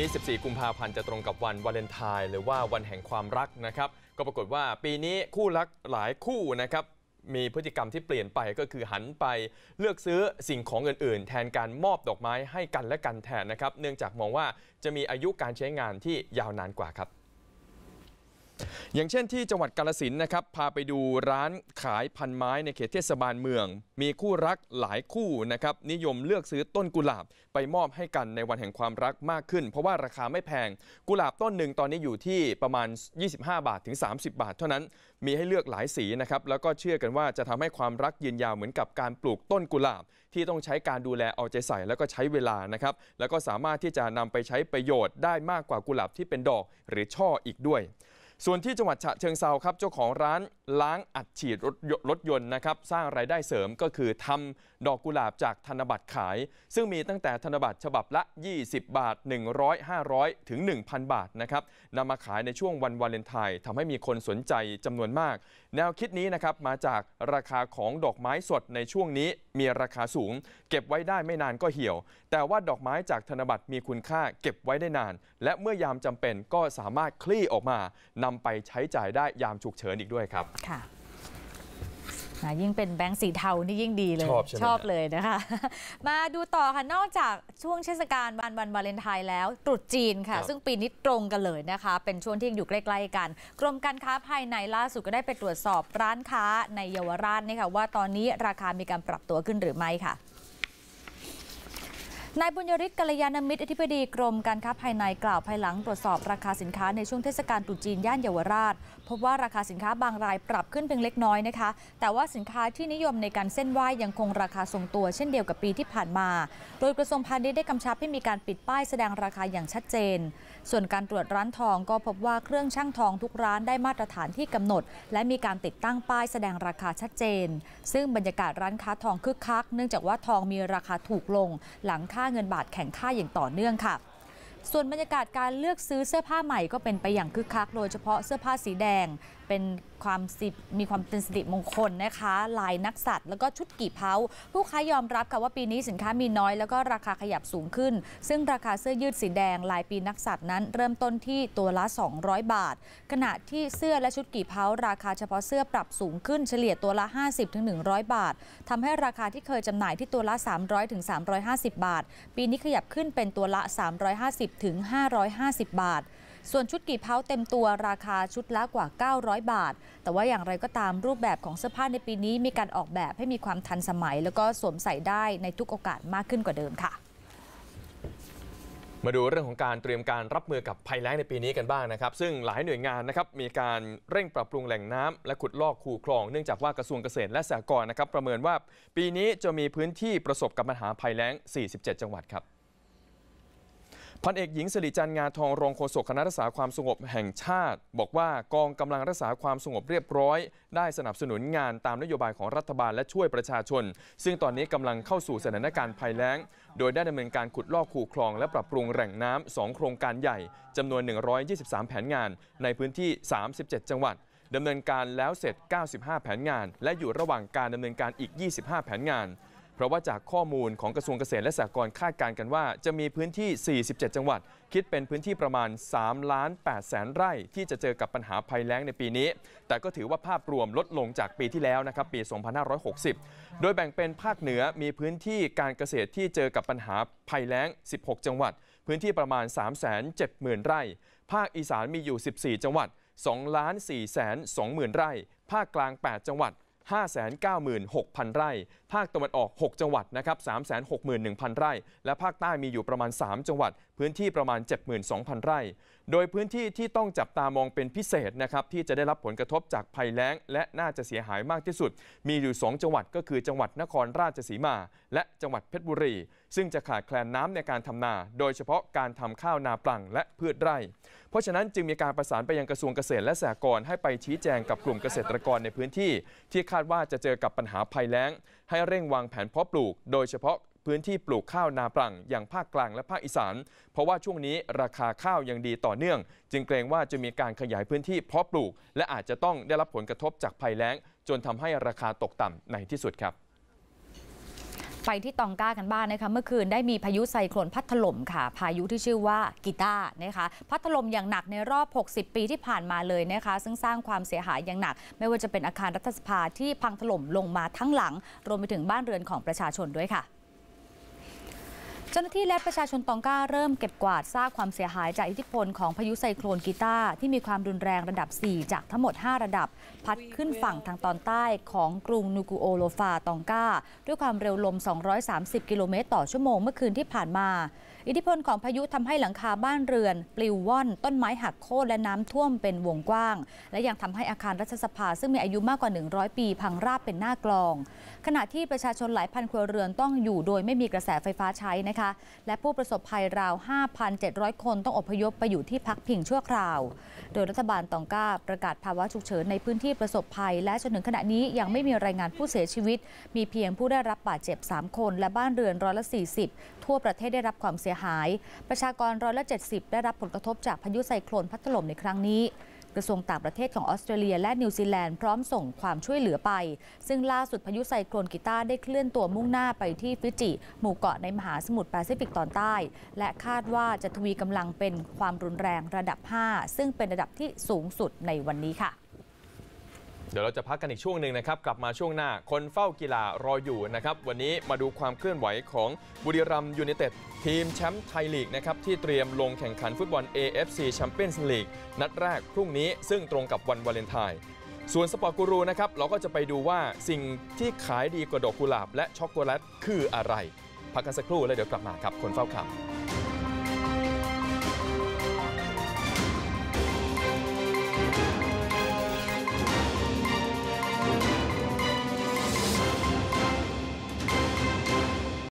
นี้14กุมภาพันธ์ จะตรงกับวันวาเลนไทน์หรือว่าวันแห่งความรักนะครับ ก็ปรากฏว่าปีนี้คู่รักหลายคู่นะครับ มีพฤติกรรมที่เปลี่ยนไปก็คือหันไปเลือกซื้อสิ่งของอื่นๆ แทนการมอบดอกไม้ให้กันและกันแทนนะครับ เนื่องจากมองว่าจะมีอายุการใช้งานที่ยาวนานกว่าครับอย่างเช่นที่จังหวัดกาลสินนะครับพาไปดูร้านขายพันไม้ในเขตเทศบาลเมือง มีคู่รักหลายคู่นะครับนิยมเลือกซื้อต้นกุหลาบไปมอบให้กันในวันแห่งความรักมากขึ้น เพราะว่าราคาไม่แพงกุหลาบต้นหนึ่งตอนนี้อยู่ที่ประมาณ 25 บาทถึง 30 บาทเท่านั้นมีให้เลือกหลายสีนะครับแล้วก็เชื่อกันว่าจะทำให้ความรักยืนยาวเหมือนกับการปลูกต้นกุหลาบที่ต้องใช้การดูแลเอาใจใส่แล้วก็ใช้เวลานะครับแล้วก็สามารถที่จะนำไปใช้ประโยชน์ได้มากกว่ากุหลาบที่เป็นดอกหรือช่ออีกด้วยส่วนที่จังหวัดฉะเชิงเซาครับ เจ้าของร้านล้างอัดฉีดรถรถยนต์นะครับสร้างรายได้เสริมก็คือทำดอกกุหลาบจากธนบัตรขาย ซึ่งมีตั้งแต่ธนบัตรฉบับละ 20 บาท 100 500 ถึง 1,000 บาทนะครับนำมาขายในช่วงวันวาเลนไทน์ทำให้มีคนสนใจจำนวนมาก แนวคิดนี้นะครับ มาจากราคาของดอกไม้สดในช่วงนี้มีราคาสูงเก็บไว้ได้ไม่นานก็เหี่ยว แต่ว่าดอกไม้จากธนบัตรมีคุณค่าเก็บไว้ได้นาน และเมื่อยามจำเป็นก็สามารถคลี่ออกมานำไปใช้จ่ายได้ยามฉุกเฉินอีกด้วยครับค่ะนะยิ่งเป็นแบงค์สีเทานี่ ยิ่งดีเลยชอบชอบเลยนะคะ มาดูต่อค่ะนอกจากช่วงเทศกาลวันวันวาเลนไทน์แล้วตรุษจีนค่ะ ซึ่งปีนี้ตรงกันเลยนะคะ เป็นช่วงที่อยู่ใกล้ๆกัน กรมการค้าภายในล่าสุดก็ได้ไปตรวจสอบร้านค้าในเยาวราชนี่ค่ะ ว่าตอนนี้ราคามีการปรับตัวขึ้นหรือไม่ค่ะนายบุญยริศกัลยาณมิตรอธิบดีกรมการค้าภายในกล่าวภายหลังตรวจสอบราคาสินค้าในช่วงเทศกาลตรุษจีนย่านเยาวราช พบว่าราคาสินค้าบางรายปรับขึ้นเพียงเล็กน้อยนะคะ แต่ว่าสินค้าที่นิยมในการเส้นไหว้ยังคงราคาทรงตัวเช่นเดียวกับปีที่ผ่านมา โดยกระทรวงพาณิชย์ได้กำชับให้มีการปิดป้ายแสดงราคาอย่างชัดเจน ส่วนการตรวจร้านทองก็พบว่าเครื่องช่างทองทุกร้านได้มาตรฐานที่กำหนด และมีการติดตั้งป้ายแสดงราคาชัดเจน ซึ่งบรรยากาศร้านค้าทองคึกคักเนื่องจากว่าทองมีราคาถูกลงหลังค่าค่าเงินบาทแข่งค่าอย่างต่อเนื่องค่ะ ส่วนบรรยากาศการเลือกซื้อเสื้อผ้าใหม่ก็เป็นไปอย่างคึกคัก โดยเฉพาะเสื้อผ้าสีแดงเป็นความสิบมีความเป็นสิริมงคลนะคะ ลายนักสัตว์แล้วก็ชุดกี่เพาผู้ค้ายอมรับค่ะว่าปีนี้สินค้ามีน้อยแล้วก็ราคาขยับสูงขึ้น ซึ่งราคาเสื้อยืดสีแดงลายปีนักสัตว์นั้นเริ่มต้นที่ตัวละ 200 บาท ขณะที่เสื้อและชุดกี่เพาราคาเฉพาะเสื้อปรับสูงขึ้นเฉลี่ยตัวละ 50-100 บาท ทำให้ราคาที่เคยจำหน่ายที่ตัวละ 300-350 บาท ปีนี้ขยับขึ้นเป็นตัวละ 350-550 บาทส่วนชุดกี่เ้าเต็มตัวราคาชุดละกว่า 900 บาท แต่ว่าอย่างไรก็ตามรูปแบบของเสื้อผ้าในปีนี้มีการออกแบบให้มีความทันสมัย แล้วก็สวมใส่ได้ในทุกโอกาสมากขึ้นกว่าเดิมค่ะ มาดูเรื่องของการเตรียมการรับมือกับภัยแล้งในปีนี้กันบ้างนะครับ ซึ่งหลายหน่วยงานนะครับมีการเร่งปรับปรุงแหล่งน้ำและขุดลอกคูคลองเนื่องจากว่ากระทรวงเกษตรและสหกรณ์นะครับประเมินว่า ปีนี้จะมีพื้นที่ประสบกับปัญหาภัยแล้ง47 จังหวัดครับพันเอกหญิงสิริจันงาทองรองโฆษกคณะรักษาความสงบแห่งชาติ บอกว่ากองกำลังรักษาความสงบเรียบร้อยได้สนับสนุนงานตามนโยบายของรัฐบาลและช่วยประชาชน ซึ่งตอนนี้กำลังเข้าสู่สถานการณ์ภัยแล้ง โดยได้ดำเนินการขุดลอกคูคลอง และปรับปรุงแหล่งน้ำ2โครงการใหญ่จำนวน 123 แผนงาน ในพื้นที่ 37 จังหวัดดำเนินการแล้วเสร็จ 95 แผนงาน และอยู่ระหว่างการดำเนินการอีก 25 แผนงานเพราะว่าจากข้อมูลของกระทรวงเกษตรและสหกรณ์คาดการณ์กันว่า จะมีพื้นที่ 47 จังหวัด คิดเป็นพื้นที่ประมาณ3ล้าน8แสนไร่ ที่จะเจอกับปัญหาภัยแล้งในปีนี้ แต่ก็ถือว่าภาพรวมลดลงจากปีที่แล้วนะครับ ปี 2560 โดยแบ่งเป็นภาคเหนือมีพื้นที่การเกษตรที่เจอกับปัญหาภัยแล้ง 16 จังหวัด พื้นที่ประมาณ3 7 0 0 0ไร่ ภาคอีสานมีอยู่ 14 จังหวัด2ล้าน4แสน2 0 0 0 ไร่ ภาคกลาง 8 จังหวัด596,000ไร่ภาคตะวันออก 6 จังหวัดนะครับ361,000 ไร่ และภาคใต้มีอยู่ประมาณ 3 จังหวัด พื้นที่ประมาณ 72,000 ไร่ โดยพื้นที่ที่ต้องจับตามองเป็นพิเศษนะครับที่จะได้รับผลกระทบจากภัยแล้ง และน่าจะเสียหายมากที่สุด มีอยู่ 2 จังหวัดก็คือจังหวัดนครราชสีมา และจังหวัดเพชรบุรีซึ่งจะขาดแคลนน้ำในการทำนา โดยเฉพาะการทำข้าวนาปลังและพืชไร่ เพราะฉะนั้นจึงมีการประสานไปยังกระทรวงเกษตรและสหกรณ์ให้ไปชี้แจงกับกลุ่มเกษตรกรในพื้นที่ ที่คาดว่าจะเจอกับปัญหาภัยแล้งให้เร่งวางแผนเพาะปลูกโดยเฉพาะพื้นที่ปลูกข้าวนาปรังอย่างภาคกลางและภาคอีสาน เพราะว่าช่วงนี้ราคาข้าวยังดีต่อเนื่อง จึงเกรงว่าจะมีการขยายพื้นที่เพาะปลูกและอาจจะต้องได้รับผลกระทบจากภัยแล้ง จนทำให้ราคาตกต่ำในที่สุดครับไปที่ตองก้ากันบ้างนนะคะเมื่อคืนได้มีพายุไซโคลนพัดถล่มค่ะ พายุที่ชื่อว่ากีตาร์นะคะ พัดถล่มอย่างหนักในรอบ 60 ปีที่ผ่านมาเลยนะคะ ซึ่งสร้างความเสียหายอย่างหนัก ไม่ว่าจะเป็นอาคารรัฐสภาที่พังถล่มลงมาทั้งหลังรวมไปถึงบ้านเรือนของประชาชนด้วยค่ะเจ้าหน้าที่และประชาชนตองก้าเริ่มเก็บกวาดซากความเสียหายจากอิทธิพลของพายุไซโคลนกีตาที่มีความรุนแรงระดับ 4 จากทั้งหมด 5 ระดับพัดขึ้นฝั่งทางตอนใต้ของกรุงนูกูโอโลฟาตองก้า ด้วยความเร็วลม 230 กิโลเมตรต่อชั่วโมงเมื่อคืนที่ผ่านมา อิทธิพลของพายุทำให้หลังคาบ้านเรือนปลิวว่อนต้นไม้หักโค่นและน้ำท่วมเป็นวงกว้าง และยังทำให้อาคารรัฐสภา ซึ่งมีอายุมากกว่า 100 ปีพังราบเป็นหน้ากลอง ขณะที่ประชาชนหลายพันครัวเรือนต้องอยู่โดยไม่มีกระแสไฟฟ้าใช้นะคะคะและผู้ประสบภัยราว 5,700 คนต้องอพยพไปอยู่ที่พักพิงชั่วคราว โดยรัฐบาลตองกาประกาศภาวะฉุกเฉินในพื้นที่ประสบภัย และจนถึงขณะนี้ยังไม่มีรายงานผู้เสียชีวิต มีเพียงผู้ได้รับบาดเจ็บ 3 คน และบ้านเรือนร้อยละ 40 ทั่วประเทศได้รับความเสียหาย ประชากรร้อยละ 70 ได้รับผลกระทบจากพายุไซโคลนพัดถล่มในครั้งนี้กระทรวงต่างประเทศของออสเตรเลียและนิวซีแลนด์พร้อมส่งความช่วยเหลือไป ซึ่งล่าสุดพายุไซโคลนกิต้า ได้เคลื่อนตัวมุ่งหน้าไปที่ฟิจิ หมู่เกาะในมหาสมุทรแปซิฟิกตอนใต้ และคาดว่าจะทวีกำลังเป็นความรุนแรงระดับ 5 ซึ่งเป็นระดับที่สูงสุดในวันนี้ค่ะเดี๋ยวเราจะพักกันอีกช่วงหนึ่งนะครับ กลับมาช่วงหน้าคนเฝ้ากีฬารออยู่นะครับ วันนี้มาดูความเคลื่อนไหวของบุรีรัมยูเนเต็ด ทีมแชมป์ไทยลีกนะครับ ที่เตรียมลงแข่งขันฟุตบอล AFC แชมเปี้ยนส์ลีกนัดแรกพรุ่งนี้ซึ่งตรงกับวันวาเลนไทน์ส่วนสปอร์ตกูรูนะครับ เราก็จะไปดูว่าสิ่งที่ขายดีกว่าดอกกุหลาบและช็อกโกแลตคืออะไร พักกันสักครู่แล้วเดี๋ยวกลับมาครับคนเฝ้าข่าว